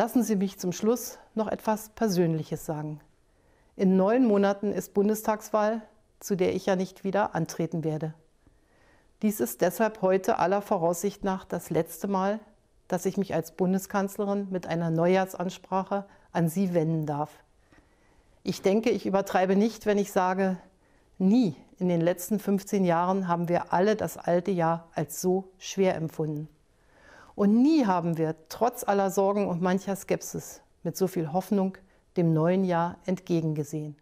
Lassen Sie mich zum Schluss noch etwas Persönliches sagen. In neun Monaten ist Bundestagswahl, zu der ich ja nicht wieder antreten werde. Dies ist deshalb heute aller Voraussicht nach das letzte Mal, dass ich mich als Bundeskanzlerin mit einer Neujahrsansprache an Sie wenden darf. Ich denke, ich übertreibe nicht, wenn ich sage, nie in den letzten 15 Jahren haben wir alle das alte Jahr als so schwer empfunden. Und nie haben wir, trotz aller Sorgen und mancher Skepsis, mit so viel Hoffnung dem neuen Jahr entgegengesehen.